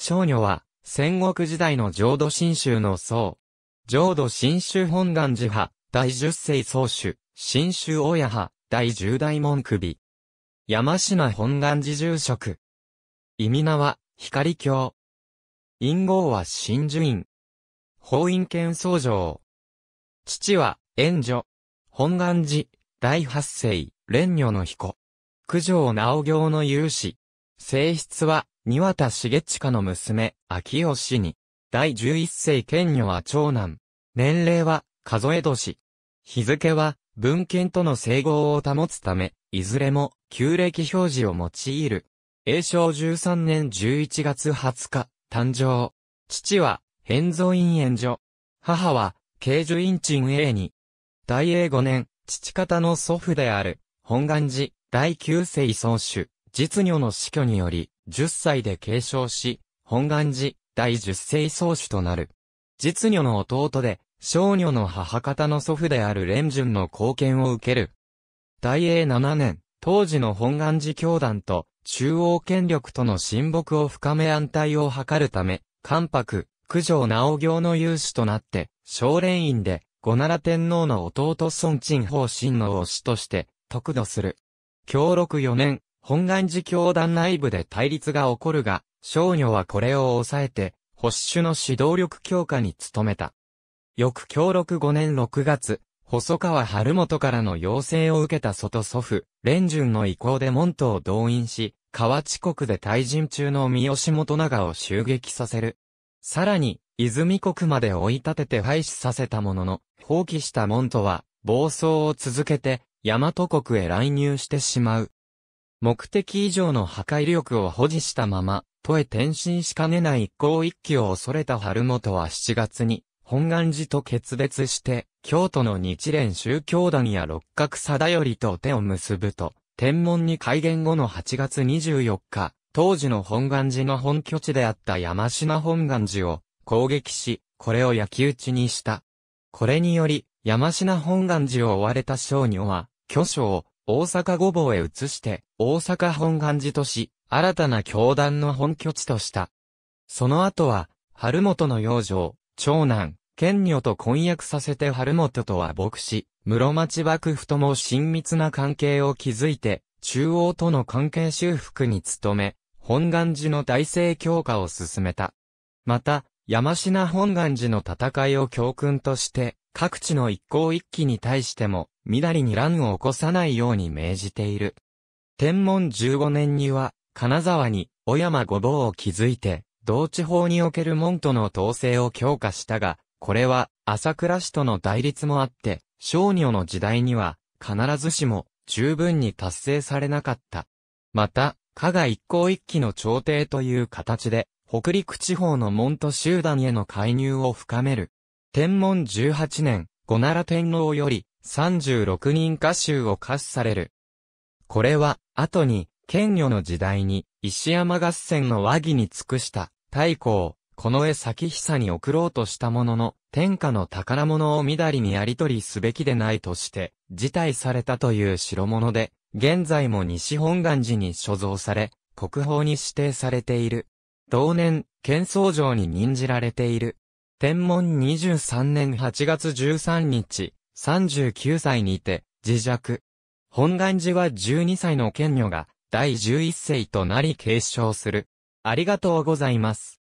少女は、戦国時代の浄土真宗の僧。浄土真宗本願寺派、第十世宗主、真宗親派、第十代門首。山科本願寺住職。意味名は、光教。陰号は真珠院。法院剣僧正。父は、援助。本願寺、第八世、蓮女の彦。九条直行の勇士。性質は、三渡重親の娘、秋吉に、第11世賢女は長男。年齢は、数え年。日付は、文献との整合を保つため、いずれも、旧暦表示を用いる。永正13年11月20日、誕生。父は、変造院炎女。母は、慶寿院鎮英に。大英5年、父方の祖父である、本願寺、第9世宗主、実女の死去により、10歳で継承し、本願寺、第10世宗主となる。実女の弟で、少女の母方の祖父である蓮順の貢献を受ける。大英7年、当時の本願寺教団と中央権力との親睦を深め安泰を図るため、関白、九条直行の有志となって、少蓮院で、五奈良天皇の弟孫鎮法親のを師として、得度する。教禄4年、本願寺教団内部で対立が起こるが、少女はこれを抑えて、保守の指導力強化に努めた。翌教力。5年6月、細川春元からの要請を受けた外祖父、蓮順の意向で門徒を動員し、河内国で退陣中の三好元長を襲撃させる。さらに、泉国まで追い立てて廃止させたものの、放棄した門徒は、暴走を続けて、大和国へ来入してしまう。目的以上の破壊力を保持したまま、都へ転身しかねない一向一揆を恐れた春元は7月に、本願寺と決別して、京都の日蓮宗教団や六角貞頼と手を結ぶと、天文に改元後の8月24日、当時の本願寺の本拠地であった山品本願寺を攻撃し、これを焼き討ちにした。これにより、山品本願寺を追われた商女は、巨匠、大阪御坊へ移して、大阪本願寺とし、新たな教団の本拠地とした。その後は、春元の養生、長男、賢女と婚約させて春元とは牧師、室町幕府とも親密な関係を築いて、中央との関係修復に努め、本願寺の大政強化を進めた。また、山品本願寺の戦いを教訓として、各地の一向一揆に対しても、みだりに乱を起こさないように命じている。天文15年には、金沢に、小山御坊を築いて、同地方における門徒の統制を強化したが、これは、朝倉氏との対立もあって、少女の時代には、必ずしも、十分に達成されなかった。また、加賀一向一揆の朝廷という形で、北陸地方の門徒集団への介入を深める。天文18年、五奈良天皇より、36人歌集を課される。これは、後に、剣女の時代に、石山合戦の和議に尽くした、太を、この絵先久に送ろうとしたものの、天下の宝物をみだりにやり取りすべきでないとして、辞退されたという代物で、現在も西本願寺に所蔵され、国宝に指定されている。同年、県総城に任じられている。天文23年8月13日、39歳にて、自弱。本願寺は12歳の賢女が、第11世となり継承する。ありがとうございます。